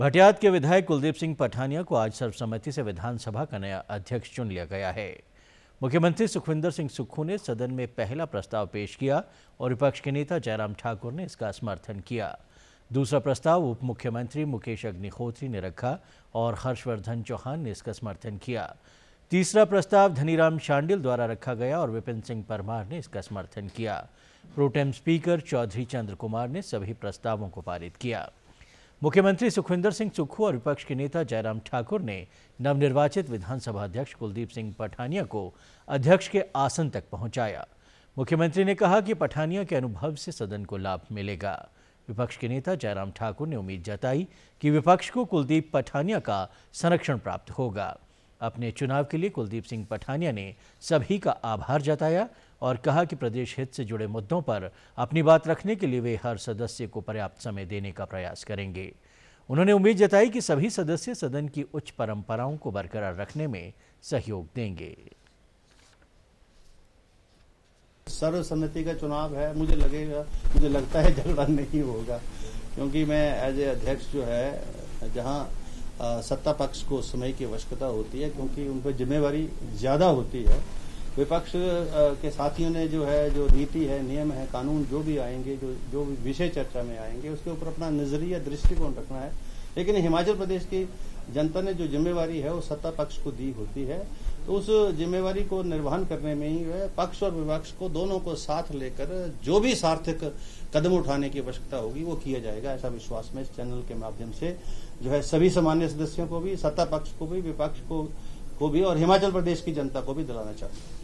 भटियात के विधायक कुलदीप सिंह पठानिया को आज सर्वसम्मति से विधानसभा का नया अध्यक्ष चुन लिया गया है मुख्यमंत्री सुखविंदर सिंह सुक्खू ने सदन में पहला प्रस्ताव पेश किया और विपक्ष के नेता जयराम ठाकुर ने इसका समर्थन किया दूसरा प्रस्ताव उप मुख्यमंत्री मुकेश अग्निहोत्री ने रखा और हर्षवर्धन चौहान ने इसका समर्थन किया तीसरा प्रस्ताव धनीराम शांडिल द्वारा रखा गया और विपिन सिंह परमार ने इसका समर्थन किया प्रोटेम स्पीकर चौधरी चंद्र कुमार ने सभी प्रस्तावों को पारित किया मुख्यमंत्री सुखविंदर सिंह सुक्खू और विपक्ष के नेता जयराम ठाकुर ने नवनिर्वाचित विधानसभा अध्यक्ष कुलदीप सिंह पठानिया को अध्यक्ष के आसन तक पहुंचाया मुख्यमंत्री ने कहा कि पठानिया के अनुभव से सदन को लाभ मिलेगा विपक्ष के नेता जयराम ठाकुर ने उम्मीद जताई कि विपक्ष को कुलदीप पठानिया का संरक्षण प्राप्त होगा अपने चुनाव के लिए कुलदीप सिंह पठानिया ने सभी का आभार जताया और कहा कि प्रदेश हित से जुड़े मुद्दों पर अपनी बात रखने के लिए वे हर सदस्य को पर्याप्त समय देने का प्रयास करेंगे उन्होंने उम्मीद जताई कि सभी सदस्य सदन की उच्च परंपराओं को बरकरार रखने में सहयोग देंगे सर्वसम्मति का चुनाव है मुझे लगेगा मुझे लगता है झगड़ा नहीं होगा क्योंकि मैं एज ए अध्यक्ष जो है जहां सत्ता पक्ष को समय की आवश्यकता होती है क्योंकि उन पर जिम्मेवारी ज्यादा होती है विपक्ष के साथियों ने जो है जो नीति है नियम है कानून जो भी आएंगे जो जो भी विषय चर्चा में आएंगे उसके ऊपर अपना नजरिया दृष्टिकोण रखना है लेकिन हिमाचल प्रदेश की जनता ने जो जिम्मेवारी है वो सत्ता पक्ष को दी होती है तो उस जिम्मेवारी को निर्वहन करने में ही वह पक्ष और विपक्ष को दोनों को साथ लेकर जो भी सार्थक कदम उठाने की आवश्यकता होगी वो किया जाएगा ऐसा विश्वास में इस चैनल के माध्यम से जो है सभी सामान्य सदस्यों को भी सत्ता पक्ष को भी विपक्ष को, को भी और हिमाचल प्रदेश की जनता को भी दिलाना चाहूंगा